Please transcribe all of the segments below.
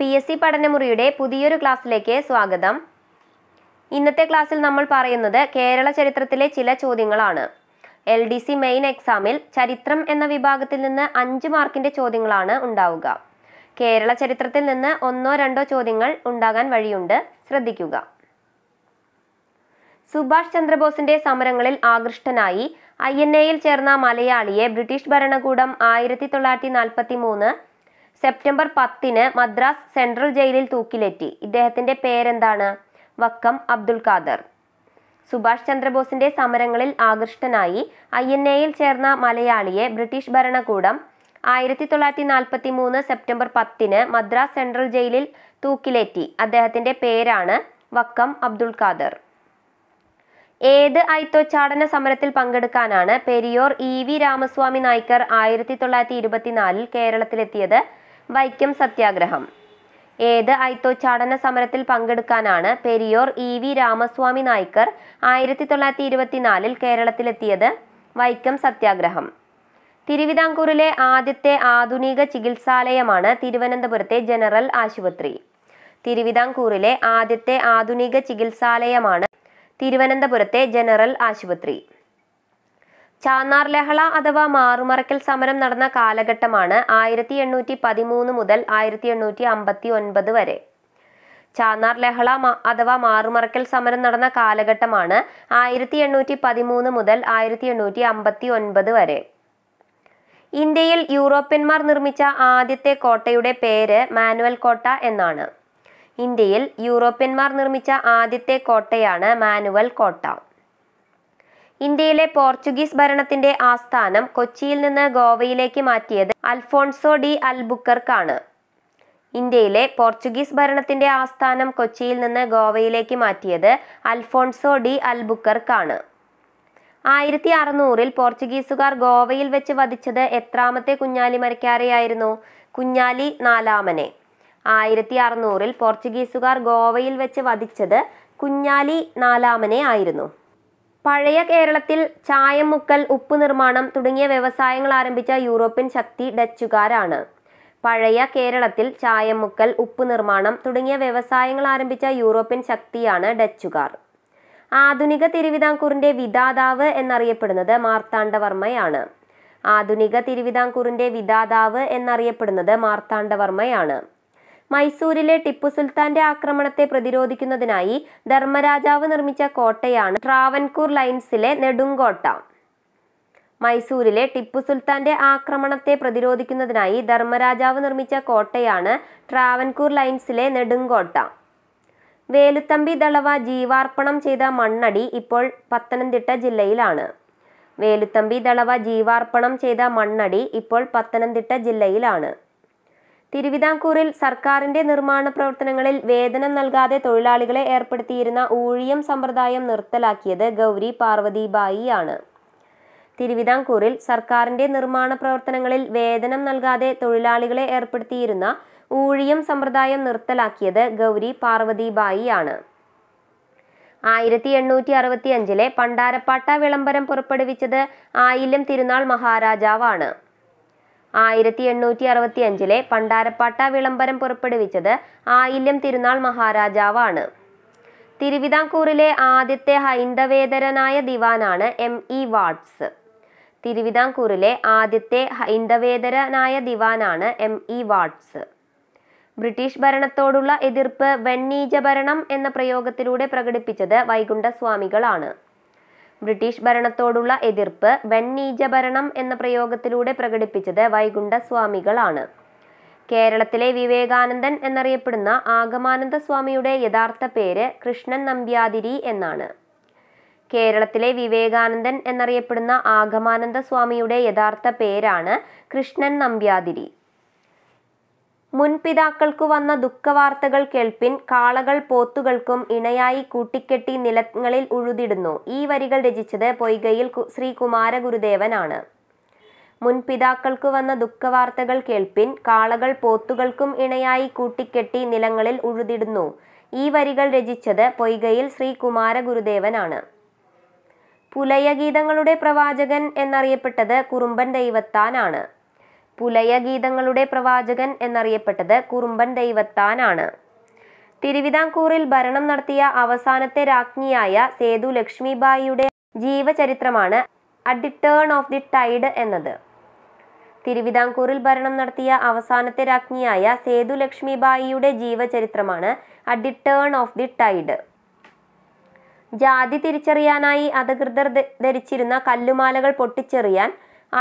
P S C പഠനമുറിയുടെ പുതിയൊരു ക്ലാസ്സിലേക്ക് സ്വാഗതം ഇന്നത്തെ ക്ലാസ്സിൽ നമ്മൾ പറയുന്നത് കേരള ചരിത്രത്തിലെ ചില ചോദ്യങ്ങളാണ് എൽ ഡി സി മെയിൻ എക്സാമിൽ ചരിത്രം എന്ന വിഭാഗത്തിൽ നിന്ന് അഞ്ച് മാർക്കിന്റെ ചോദ്യങ്ങളാണ് ഉണ്ടാവുക കേരള ചരിത്രത്തിൽ നിന്ന് ഒന്നോ രണ്ടോ ചോദ്യങ്ങൾ ഉണ്ടാകാൻ വഴിയുണ്ട് ശ്രദ്ധിക്കുക സുഭാഷ് ചന്ദ്രബോസിന്റെ സമരങ്ങളിൽ ആകൃഷ്ടനായി ഐ എൻ എയിൽ ചേർന്ന മലയാളിയെ ബ്രിട്ടീഷ് ഭരണകൂടം ആയിരത്തി തൊള്ളായിരത്തി നാൽപ്പത്തി മൂന്ന് സെപ്റ്റംബർ പത്തിന് മദ്രാസ് സെൻട്രൽ ജയിലിൽ തൂക്കിലേറ്റി ഇദ്ദേഹത്തിന്റെ പേരെന്താണ് വക്കം അബ്ദുൽ ഖാദർ സുഭാഷ് ചന്ദ്രബോസിന്റെ സമരങ്ങളിൽ ആകൃഷ്ടനായി ഐ എൻ എയിൽ ചേർന്ന മലയാളിയെ ബ്രിട്ടീഷ് ഭരണകൂടം ആയിരത്തി തൊള്ളായിരത്തി നാൽപ്പത്തി മൂന്ന് സെപ്റ്റംബർ പത്തിന് മദ്രാസ് സെൻട്രൽ ജയിലിൽ തൂക്കിലേറ്റി അദ്ദേഹത്തിന്റെ പേരാണ് വക്കം അബ്ദുൽ ഖാദർ ഏത് ഐത്തോച്ചാടന സമരത്തിൽ പങ്കെടുക്കാനാണ് പെരിയോർ ഇ വി രാമസ്വാമി നായ്ക്കർ ആയിരത്തി തൊള്ളായിരത്തി ഇരുപത്തിനാലിൽ കേരളത്തിലെത്തിയത് വൈക്കം സത്യാഗ്രഹം ഏത് ഐത്തോച്ചാടന സമരത്തിൽ പങ്കെടുക്കാനാണ് പെരിയോർ ഇ വി രാമസ്വാമി നായ്ക്കർ ആയിരത്തി തൊള്ളായിരത്തി ഇരുപത്തിനാലിൽ കേരളത്തിലെത്തിയത് വൈക്കം സത്യാഗ്രഹം തിരുവിതാംകൂറിലെ ആദ്യത്തെ ആധുനിക ചികിത്സാലയമാണ് തിരുവനന്തപുരത്തെ ജനറൽ ആശുപത്രി തിരുവിതാംകൂറിലെ ആദ്യത്തെ ആധുനിക ചികിത്സാലയമാണ് തിരുവനന്തപുരത്തെ ജനറൽ ആശുപത്രി ചാന്നാർ ലഹള അഥവാ മാറുമറക്കൽ സമരം നടന്ന കാലഘട്ടമാണ് ആയിരത്തി എണ്ണൂറ്റി പതിമൂന്ന് മുതൽ ആയിരത്തി എണ്ണൂറ്റി അമ്പത്തി ഒൻപത് വരെ ചാന്നാർ ലഹള അഥവാ മാറുമറക്കൽ സമരം നടന്ന കാലഘട്ടമാണ് ആയിരത്തി എണ്ണൂറ്റി പതിമൂന്ന് മുതൽ ആയിരത്തി എണ്ണൂറ്റി അമ്പത്തി ഒൻപത് വരെ ഇന്ത്യയിൽ യൂറോപ്യന്മാർ നിർമ്മിച്ച ആദ്യത്തെ കോട്ടയുടെ പേര് മാനുവൽ കോട്ട എന്നാണ് ഇന്ത്യയിൽ യൂറോപ്യന്മാർ നിർമ്മിച്ച ആദ്യത്തെ കോട്ടയാണ് മാനുവൽ കോട്ട ഇന്ത്യയിലെ പോർച്ചുഗീസ് ഭരണത്തിന്റെ ആസ്ഥാനം കൊച്ചിയിൽ നിന്ന് ഗോവയിലേക്ക് മാറ്റിയത് അൽഫോൺസോ ഡി അൽബുക്കർക്കാണ് ഇന്ത്യയിലെ പോർച്ചുഗീസ് ഭരണത്തിന്റെ ആസ്ഥാനം കൊച്ചിയിൽ നിന്ന് ഗോവയിലേക്ക് മാറ്റിയത് അൽഫോൺസോ ഡി അൽബുക്കർക്കാണ് ആയിരത്തി അറുന്നൂറിൽ പോർച്ചുഗീസുകാർ ഗോവയിൽ വെച്ച് വധിച്ചത് എത്രാമത്തെ കുഞ്ഞാലി മരക്കാരെയായിരുന്നു കുഞ്ഞാലി നാലാമനെ ആയിരത്തി അറുന്നൂറിൽ പോർച്ചുഗീസുകാർ ഗോവയിൽ വെച്ച് വധിച്ചത് കുഞ്ഞാലി നാലാമനെ ആയിരുന്നു പഴയ കേരളത്തിൽ ചായം മുക്കൽ ഉപ്പ് നിർമ്മാണം തുടങ്ങിയ വ്യവസായങ്ങൾ ആരംഭിച്ച യൂറോപ്യൻ ശക്തി ഡച്ചുകാരാണ് പഴയ കേരളത്തിൽ ചായം മുക്കൽ ഉപ്പ് നിർമ്മാണം തുടങ്ങിയ വ്യവസായങ്ങൾ ആരംഭിച്ച യൂറോപ്യൻ ശക്തിയാണ് ഡച്ചുകാർ ആധുനിക തിരുവിതാംകൂറിന്റെ വിദാതാവ് എന്നറിയപ്പെടുന്നത് മാർത്താണ്ഡവർമ്മയാണ് ആധുനിക തിരുവിതാംകൂറിന്റെ വിദാതാവ് എന്നറിയപ്പെടുന്നത് മാർത്താണ്ഡവർമ്മയാണ് മൈസൂരിലെ ടിപ്പു സുൽത്താന്റെ ആക്രമണത്തെ പ്രതിരോധിക്കുന്നതിനായി ധർമ്മരാജാവ് നിർമ്മിച്ച കോട്ടയാണ് ട്രാവൻകൂർ ലൈൻസിലെ നെടുങ്കോട്ട മൈസൂരിലെ ടിപ്പു സുൽത്താന്റെ ആക്രമണത്തെ പ്രതിരോധിക്കുന്നതിനായി ധർമ്മരാജാവ് നിർമ്മിച്ച കോട്ടയാണ് ട്രാവൻകൂർ ലൈൻസിലെ നെടുങ്കോട്ട വേലുത്തമ്പി ദളവ ജീവാർപ്പണം ചെയ്ത മണ്ണടി ഇപ്പോൾ പത്തനംതിട്ട ജില്ലയിലാണ് വേലുത്തമ്പി ദളവ ജീവാർപ്പണം ചെയ്ത മണ്ണടി ഇപ്പോൾ പത്തനംതിട്ട ജില്ലയിലാണ് തിരുവിതാംകൂറിൽ സർക്കാരിന്റെ നിർമ്മാണ പ്രവർത്തനങ്ങളിൽ വേതനം നൽകാതെ തൊഴിലാളികളെ ഏർപ്പെടുത്തിയിരുന്ന ഊഴിയം സമ്പ്രദായം നിർത്തലാക്കിയത് ഗൗരി പാർവതിബായി ആണ് തിരുവിതാംകൂറിൽ സർക്കാരിന്റെ നിർമ്മാണ പ്രവർത്തനങ്ങളിൽ വേതനം നൽകാതെ തൊഴിലാളികളെ ഏർപ്പെടുത്തിയിരുന്ന ഊഴിയം സമ്പ്രദായം നിർത്തലാക്കിയത് ഗൗരി പാർവതിബായി ആണ് ആയിരത്തി എണ്ണൂറ്റി അറുപത്തി അഞ്ചിലെ പണ്ടാരപ്പാട്ട വിളംബരം പുറപ്പെടുവിച്ചത് ആയില്യം തിരുനാൾ മഹാരാജാവാണ് ആയിരത്തി എണ്ണൂറ്റി അറുപത്തി അഞ്ചിലെ പണ്ടാരപ്പാട്ട വിളംബരം പുറപ്പെടുവിച്ചത് ആയില്യം തിരുനാൾ മഹാരാജാവാണ് തിരുവിതാംകൂറിലെ ആദ്യത്തെ ഹൈന്ദവേതരനായ ദിവാനാണ് എം ഇ വാട്സ് തിരുവിതാംകൂറിലെ ആദ്യത്തെ ഹൈന്ദവേതരനായ ദിവാനാണ് എം ഇ വാട്സ് ബ്രിട്ടീഷ് ഭരണത്തോടുള്ള എതിർപ്പ് വെണ്ണീജ ഭരണം എന്ന പ്രയോഗത്തിലൂടെ പ്രകടിപ്പിച്ചത് വൈകുണ്ഠസ്വാമികളാണ് ബ്രിട്ടീഷ് ഭരണത്തോടുള്ള എതിർപ്പ് ഭരണം എന്ന പ്രയോഗത്തിലൂടെ പ്രകടിപ്പിച്ചത് വൈകുണ്ഠ കേരളത്തിലെ വിവേകാനന്ദൻ എന്നറിയപ്പെടുന്ന ആഗമാനന്ദ സ്വാമിയുടെ യഥാർത്ഥ പേര് കൃഷ്ണൻ നമ്പ്യാതിരി എന്നാണ് കേരളത്തിലെ വിവേകാനന്ദൻ എന്നറിയപ്പെടുന്ന ആഗമാനന്ദ സ്വാമിയുടെ യഥാർത്ഥ പേരാണ് കൃഷ്ണൻ നമ്പ്യാതിരി മുൻപിതാക്കൾക്കു വന്ന ദുഃഖവാർത്തകൾ കേൾപ്പിൻ കാളകൾ പോത്തുകൾക്കും ഇണയായി കൂട്ടിക്കെട്ടി നിലങ്ങളിൽ ഉഴുതിടുന്നു ഈ വരികൾ രചിച്ചത് പൊയ്കയിൽ ശ്രീ കുമാരഗുരുദേവനാണ് മുൻപിതാക്കൾക്കു വന്ന ദുഃഖവാർത്തകൾ കേൾപ്പിൻ കാളകൾ പോത്തുകൾക്കും ഇണയായി കൂട്ടിക്കെട്ടി നിലങ്ങളിൽ ഉഴുതിടുന്നു ഈ വരികൾ രചിച്ചത് പൊയ്കയിൽ ശ്രീ കുമാരഗുരുദേവനാണ് പുലയഗീതങ്ങളുടെ പ്രവാചകൻ എന്നറിയപ്പെട്ടത് കുറുമ്പൻ ദൈവത്താനാണ് പുലയഗീതങ്ങളുടെ പ്രവാചകൻ എന്നറിയപ്പെട്ടത് കുറുമ്പൻ ദൈവത്താനാണ് തിരുവിതാംകൂറിൽ ഭരണം നടത്തിയ അവസാനത്തെ രാജ്ഞിയായ സേതു ലക്ഷ്മിബായിയുടെ ജീവചരിത്രമാണ് at the turn of the tide എന്നത് തിരുവിതാംകൂറിൽ ഭരണം നടത്തിയ അവസാനത്തെ രാജ്ഞിയായ സേതു ലക്ഷ്മിബായിയുടെ ജീവചരിത്രമാണ് at the turn of the tide ജാതി തിരിച്ചറിയാനായി അധികൃതർ ധരിച്ചിരുന്ന കല്ലുമാലകൾ പൊട്ടിച്ചെറിയാൻ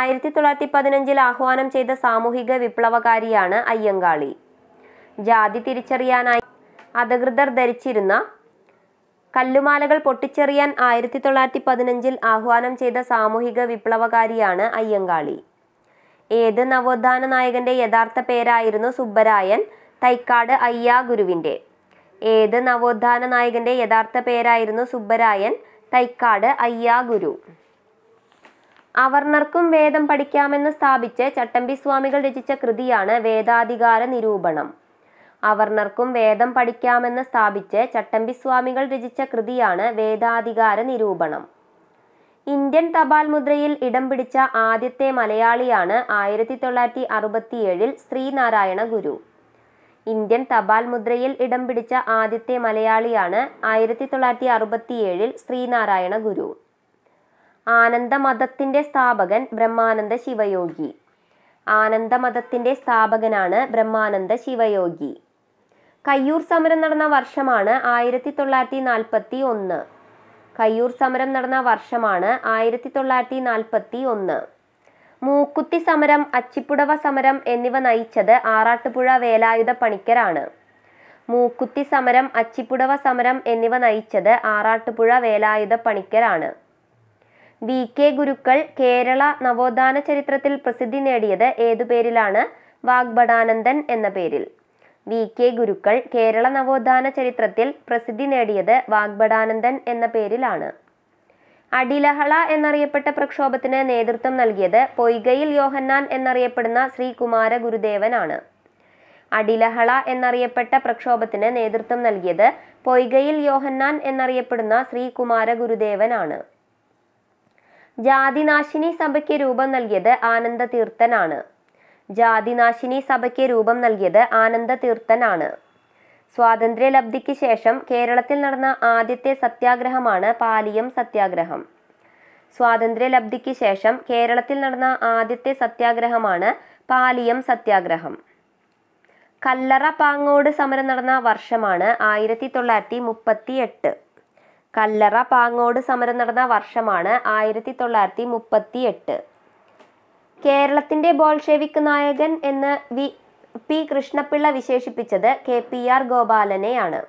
ആയിരത്തി തൊള്ളായിരത്തി പതിനഞ്ചിൽ ആഹ്വാനം ചെയ്ത സാമൂഹിക വിപ്ലവകാരിയാണ് അയ്യങ്കാളി ജാതി തിരിച്ചറിയാനായി അധികൃതർ ധരിച്ചിരുന്ന കല്ലുമാലകൾ പൊട്ടിച്ചെറിയാൻ ആയിരത്തി തൊള്ളായിരത്തി പതിനഞ്ചിൽ ആഹ്വാനം ചെയ്ത സാമൂഹിക വിപ്ലവകാരിയാണ് അയ്യങ്കാളി ഏത് നവോത്ഥാന നായകന്റെ യഥാർത്ഥ പേരായിരുന്നു സുബ്ബരായൻ തൈക്കാട് അയ്യാ ഗുരുവിന്റെ ഏത് നവോത്ഥാന നായകന്റെ യഥാർത്ഥ പേരായിരുന്നു സുബ്ബരായൻ തൈക്കാട് അയ്യാ ഗുരു അവർണർക്കും വേദം പഠിക്കാമെന്ന് സ്ഥാപിച്ച് ചട്ടമ്പി സ്വാമികൾ രചിച്ച കൃതിയാണ് വേദാധികാര നിരൂപണം അവർണർക്കും വേദം പഠിക്കാമെന്ന് സ്ഥാപിച്ച് ചട്ടമ്പി സ്വാമികൾ രചിച്ച കൃതിയാണ് വേദാധികാര നിരൂപണം ഇന്ത്യൻ തപാൽ മുദ്രയിൽ ഇടം പിടിച്ച ആദ്യത്തെ മലയാളിയാണ് ആയിരത്തി തൊള്ളായിരത്തി അറുപത്തിയേഴിൽ ശ്രീനാരായണ ഗുരു ഇന്ത്യൻ തപാൽ മുദ്രയിൽ ഇടം പിടിച്ച ആദ്യത്തെ മലയാളിയാണ് ആയിരത്തി തൊള്ളായിരത്തി അറുപത്തിയേഴിൽ ശ്രീനാരായണ ഗുരു ആനന്ദമതത്തിൻ്റെ സ്ഥാപകൻ ബ്രഹ്മാനന്ദ ശിവയോഗി ആനന്ദമതത്തിൻ്റെ സ്ഥാപകനാണ് ബ്രഹ്മാനന്ദ ശിവയോഗി കയ്യൂർ സമരം നടന്ന വർഷമാണ് ആയിരത്തി തൊള്ളായിരത്തി നാൽപ്പത്തി ഒന്ന് കയ്യൂർ സമരം നടന്ന വർഷമാണ് ആയിരത്തി തൊള്ളായിരത്തി നാൽപ്പത്തി ഒന്ന് മൂക്കുത്തി സമരം അച്ചിപ്പുടവ സമരം എന്നിവ നയിച്ചത് ആറാട്ടുപുഴ വേലായുധ പണിക്കരാണ് മൂക്കുത്തി സമരം അച്ചിപ്പുടവ സമരം എന്നിവ നയിച്ചത് ആറാട്ടുപുഴ വേലായുധ പണിക്കരാണ് വി കെ ഗുരുക്കൾ കേരള നവോത്ഥാന ചരിത്രത്തിൽ പ്രസിദ്ധി നേടിയത് ഏതു പേരിലാണ് വാഗ്ഭടാനന്ദൻ എന്ന പേരിൽ വി കെ ഗുരുക്കൾ കേരള നവോത്ഥാന ചരിത്രത്തിൽ പ്രസിദ്ധി നേടിയത് വാഗ്ഭടാനന്ദൻ എന്ന പേരിലാണ് അടിലഹള എന്നറിയപ്പെട്ട പ്രക്ഷോഭത്തിന് നേതൃത്വം നൽകിയത് പൊയ്കയിൽ യോഹന്നാൻ എന്നറിയപ്പെടുന്ന ശ്രീകുമാര ഗുരുദേവനാണ് അടിലഹള എന്നറിയപ്പെട്ട പ്രക്ഷോഭത്തിന് നേതൃത്വം നൽകിയത് പൊയ്കയിൽ യോഹന്നാൻ എന്നറിയപ്പെടുന്ന ശ്രീകുമാര ഗുരുദേവനാണ് ജാതിനാശിനി സഭയ്ക്ക് രൂപം നൽകിയത് ആനന്ദ തീർത്ഥനാണ് ജാതിനാശിനി സഭയ്ക്ക് രൂപം നൽകിയത് ആനന്ദ തീർത്ഥനാണ് ലബ്ധിക്ക് ശേഷം കേരളത്തിൽ നടന്ന ആദ്യത്തെ സത്യാഗ്രഹമാണ് പാലിയം സത്യാഗ്രഹം ലബ്ധിക്ക് ശേഷം കേരളത്തിൽ നടന്ന ആദ്യത്തെ സത്യാഗ്രഹമാണ് പാലിയം സത്യാഗ്രഹം കല്ലറ പാങ്ങോട് സമരം നടന്ന വർഷമാണ് ആയിരത്തി തൊള്ളായിരത്തി മുപ്പത്തി എട്ട് കല്ലറ പാങ്ങോട് സമരം നടന്ന വർഷമാണ് ആയിരത്തി തൊള്ളായിരത്തി മുപ്പത്തി എട്ട് കേരളത്തിന്റെ ബോൾഷെവിക് നായകൻ എന്ന് വി പി കൃഷ്ണപിള്ള വിശേഷിപ്പിച്ചത് കെ പി ആർ ഗോപാലനെയാണ്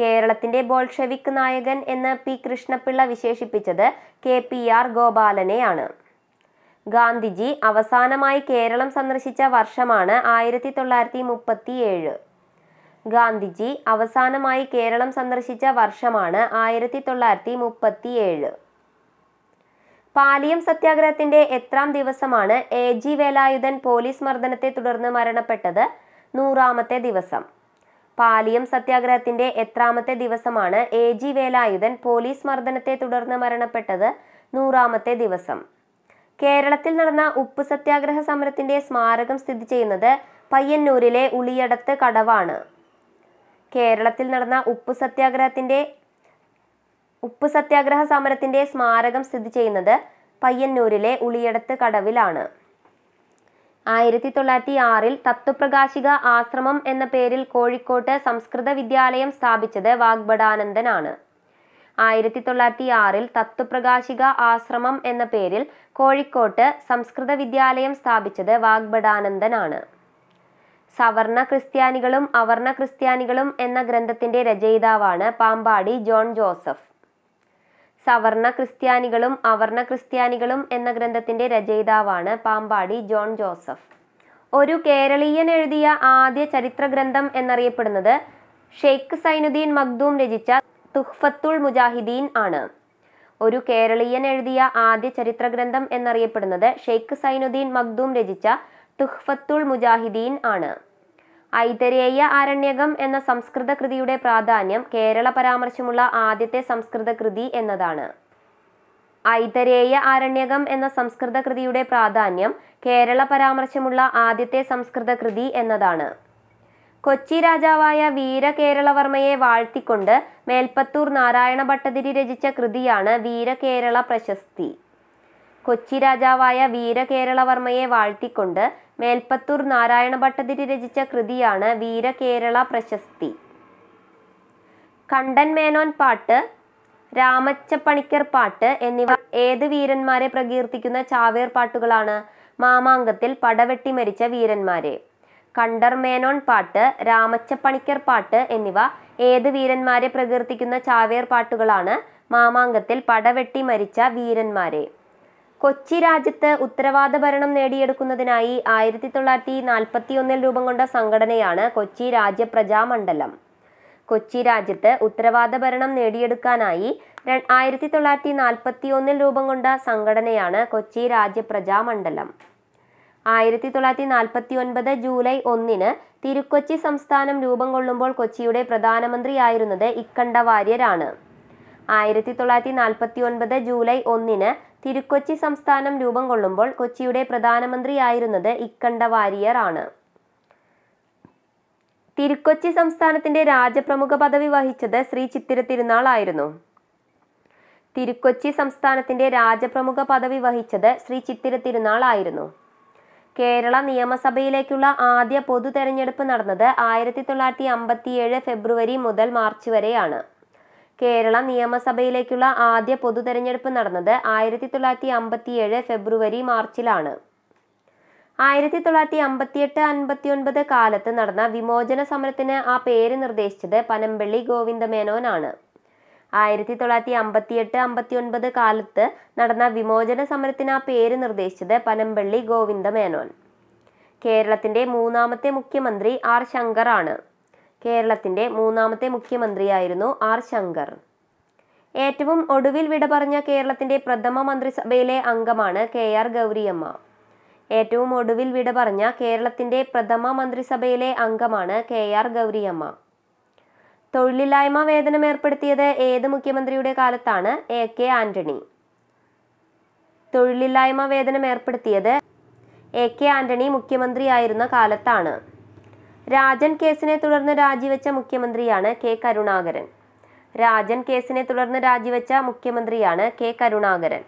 കേരളത്തിന്റെ ബോൾഷെവിക് നായകൻ എന്ന് പി കൃഷ്ണപിള്ള വിശേഷിപ്പിച്ചത് കെ പി ആർ ഗോപാലനെയാണ് ഗാന്ധിജി അവസാനമായി കേരളം സന്ദർശിച്ച വർഷമാണ് ആയിരത്തി തൊള്ളായിരത്തി ഏഴ് ഗാന്ധിജി അവസാനമായി കേരളം സന്ദർശിച്ച വർഷമാണ് ആയിരത്തി തൊള്ളായിരത്തി മുപ്പത്തിയേഴ് പാലിയം സത്യാഗ്രഹത്തിന്റെ എത്രാം ദിവസമാണ് എ ജി വേലായുധൻ പോലീസ് മർദ്ദനത്തെ തുടർന്ന് മരണപ്പെട്ടത് നൂറാമത്തെ ദിവസം പാലിയം സത്യാഗ്രഹത്തിന്റെ എത്രാമത്തെ ദിവസമാണ് എ ജി വേലായുധൻ പോലീസ് മർദ്ദനത്തെ തുടർന്ന് മരണപ്പെട്ടത് നൂറാമത്തെ ദിവസം കേരളത്തിൽ നടന്ന ഉപ്പ് സത്യാഗ്രഹ സമരത്തിന്റെ സ്മാരകം സ്ഥിതി ചെയ്യുന്നത് പയ്യന്നൂരിലെ ഉളിയടത്ത് കടവാണ് കേരളത്തിൽ നടന്ന ഉപ്പ് സത്യാഗ്രഹത്തിന്റെ ഉപ്പ് സത്യാഗ്രഹ സമരത്തിന്റെ സ്മാരകം സ്ഥിതി ചെയ്യുന്നത് പയ്യന്നൂരിലെ ഉളിയടത്ത് കടവിലാണ് ആയിരത്തി തൊള്ളായിരത്തി ആറിൽ തത്വപ്രകാശിക ആശ്രമം എന്ന പേരിൽ കോഴിക്കോട്ട് സംസ്കൃത വിദ്യാലയം സ്ഥാപിച്ചത് വാഗ്ബടാനന്ദനാണ് ആയിരത്തി തൊള്ളായിരത്തി ആറിൽ തത്വപ്രകാശിക ആശ്രമം എന്ന പേരിൽ കോഴിക്കോട്ട് സംസ്കൃത വിദ്യാലയം സ്ഥാപിച്ചത് വാഗ്ബടാനന്ദനാണ് സവർണ ക്രിസ്ത്യാനികളും അവർണ ക്രിസ്ത്യാനികളും എന്ന ഗ്രന്ഥത്തിന്റെ രചയിതാവാണ് പാമ്പാടി ജോൺ ജോസഫ് സവർണ ക്രിസ്ത്യാനികളും അവർണ ക്രിസ്ത്യാനികളും എന്ന ഗ്രന്ഥത്തിന്റെ രചയിതാവാണ് പാമ്പാടി ജോൺ ജോസഫ് ഒരു കേരളീയൻ എഴുതിയ ആദ്യ ചരിത്ര ഗ്രന്ഥം എന്നറിയപ്പെടുന്നത് ഷെയ്ഖ് സൈനുദ്ദീൻ മഖ്ദൂം രചിച്ച തുഹ്ഫത്തുൽ മുജാഹിദീൻ ആണ് ഒരു കേരളീയൻ എഴുതിയ ആദ്യ ചരിത്ര ഗ്രന്ഥം എന്നറിയപ്പെടുന്നത് ഷെയ്ഖ് സൈനുദ്ദീൻ മഖ്ദൂം രചിച്ച തുഹ്ഫത്തുൾ മുജാഹിദീൻ ആണ് ഐതരേയ ആരണ്യകം എന്ന സംസ്കൃത കൃതിയുടെ പ്രാധാന്യം കേരള പരാമർശമുള്ള ആദ്യത്തെ സംസ്കൃത കൃതി എന്നതാണ് ഐതരേയ ആരണ്യകം എന്ന സംസ്കൃത കൃതിയുടെ പ്രാധാന്യം കേരള പരാമർശമുള്ള ആദ്യത്തെ സംസ്കൃത കൃതി എന്നതാണ് കൊച്ചി രാജാവായ വീരകേരളവർമ്മയെ വാഴ്ത്തിക്കൊണ്ട് മേൽപ്പത്തൂർ നാരായണ ഭട്ടതിരി രചിച്ച കൃതിയാണ് വീരകേരള പ്രശസ്തി കൊച്ചി രാജാവായ വീരകേരളവർമ്മയെ വാഴ്ത്തിക്കൊണ്ട് മേൽപ്പത്തൂർ നാരായണ ഭട്ടതിരി രചിച്ച കൃതിയാണ് വീരകേരള പ്രശസ്തി കണ്ടൻ മേനോൻ പാട്ട് രാമച്ചപ്പണിക്കർ പാട്ട് എന്നിവ ഏത് വീരന്മാരെ പ്രകീർത്തിക്കുന്ന ചാവേർ പാട്ടുകളാണ് മാമാങ്കത്തിൽ പടവെട്ടി മരിച്ച വീരന്മാരെ കണ്ടർ മേനോൻ പാട്ട് രാമച്ചപ്പണിക്കർ പാട്ട് എന്നിവ ഏത് വീരന്മാരെ പ്രകീർത്തിക്കുന്ന ചാവേർ പാട്ടുകളാണ് മാമാങ്കത്തിൽ പടവെട്ടി മരിച്ച വീരന്മാരെ കൊച്ചി രാജ്യത്ത് ഉത്തരവാദ ഭരണം നേടിയെടുക്കുന്നതിനായി ആയിരത്തി തൊള്ളായിരത്തി നാൽപ്പത്തി ഒന്നിൽ രൂപം കൊണ്ട സംഘടനയാണ് കൊച്ചി രാജ്യ പ്രജാമണ്ഡലം കൊച്ചി രാജ്യത്ത് ഉത്തരവാദ ഭരണം നേടിയെടുക്കാനായി ആയിരത്തി തൊള്ളായിരത്തി നാൽപ്പത്തി ഒന്നിൽ രൂപം കൊണ്ട സംഘടനയാണ് കൊച്ചി രാജ്യ പ്രജാമണ്ഡലം ആയിരത്തി തൊള്ളായിരത്തി നാൽപ്പത്തി ഒൻപത് ജൂലൈ ഒന്നിന് തിരുക്കൊച്ചി സംസ്ഥാനം രൂപം കൊള്ളുമ്പോൾ കൊച്ചിയുടെ പ്രധാനമന്ത്രിയായിരുന്നത് ഇക്കണ്ട വാര്യരാണ് ആയിരത്തി തൊള്ളായിരത്തി നാൽപ്പത്തി ഒൻപത് ജൂലൈ ഒന്നിന് തിരുക്കൊച്ചി സംസ്ഥാനം രൂപം കൊള്ളുമ്പോൾ കൊച്ചിയുടെ പ്രധാനമന്ത്രിയായിരുന്നത് ഇക്കണ്ട വാരിയർ ആണ് തിരുക്കൊച്ചി സംസ്ഥാനത്തിന്റെ രാജപ്രമുഖ പദവി വഹിച്ചത് ശ്രീ ചിത്തിര തിരുനാൾ ആയിരുന്നു തിരുക്കൊച്ചി സംസ്ഥാനത്തിന്റെ രാജപ്രമുഖ പദവി വഹിച്ചത് ശ്രീ ചിത്തിര തിരുനാൾ ആയിരുന്നു കേരള നിയമസഭയിലേക്കുള്ള ആദ്യ പൊതു തെരഞ്ഞെടുപ്പ് നടന്നത് ആയിരത്തി തൊള്ളായിരത്തി അമ്പത്തിയേഴ് ഫെബ്രുവരി മുതൽ മാർച്ച് വരെയാണ് കേരള നിയമസഭയിലേക്കുള്ള ആദ്യ പൊതു തെരഞ്ഞെടുപ്പ് നടന്നത് ആയിരത്തി തൊള്ളായിരത്തി അമ്പത്തിയേഴ് ഫെബ്രുവരി മാർച്ചിലാണ് ആയിരത്തി തൊള്ളായിരത്തി അമ്പത്തിയെട്ട് അൻപത്തി ഒൻപത് കാലത്ത് നടന്ന വിമോചന സമരത്തിന് ആ പേര് നിർദ്ദേശിച്ചത് പനമ്പള്ളി ഗോവിന്ദമേനോനാണ് ആയിരത്തി തൊള്ളായിരത്തി അമ്പത്തിയെട്ട് അമ്പത്തി ഒൻപത് കാലത്ത് നടന്ന വിമോചന സമരത്തിന് ആ പേര് നിർദ്ദേശിച്ചത് പനമ്പള്ളി ഗോവിന്ദമേനോൻ കേരളത്തിന്റെ മൂന്നാമത്തെ മുഖ്യമന്ത്രി ആർ ശങ്കറാണ് കേരളത്തിൻ്റെ മൂന്നാമത്തെ മുഖ്യമന്ത്രിയായിരുന്നു ആർ ശങ്കർ ഏറ്റവും ഒടുവിൽ വിട പറഞ്ഞ കേരളത്തിൻ്റെ പ്രഥമ മന്ത്രിസഭയിലെ അംഗമാണ് കെ ആർ ഗൗരിയമ്മ ഏറ്റവും ഒടുവിൽ വിട പറഞ്ഞ കേരളത്തിൻ്റെ പ്രഥമ മന്ത്രിസഭയിലെ അംഗമാണ് കെ ആർ ഗൗരിയമ്മ തൊഴിലില്ലായ്മ വേതനം ഏർപ്പെടുത്തിയത് ഏത് മുഖ്യമന്ത്രിയുടെ കാലത്താണ് എ കെ ആന്റണി തൊഴിലില്ലായ്മ വേതനം ഏർപ്പെടുത്തിയത് എ കെ ആന്റണി മുഖ്യമന്ത്രിയായിരുന്ന കാലത്താണ് രാജൻ കേസിനെ തുടർന്ന് രാജിവെച്ച മുഖ്യമന്ത്രിയാണ് കെ കരുണാകരൻ രാജൻ കേസിനെ തുടർന്ന് രാജിവെച്ച മുഖ്യമന്ത്രിയാണ് കെ കരുണാകരൻ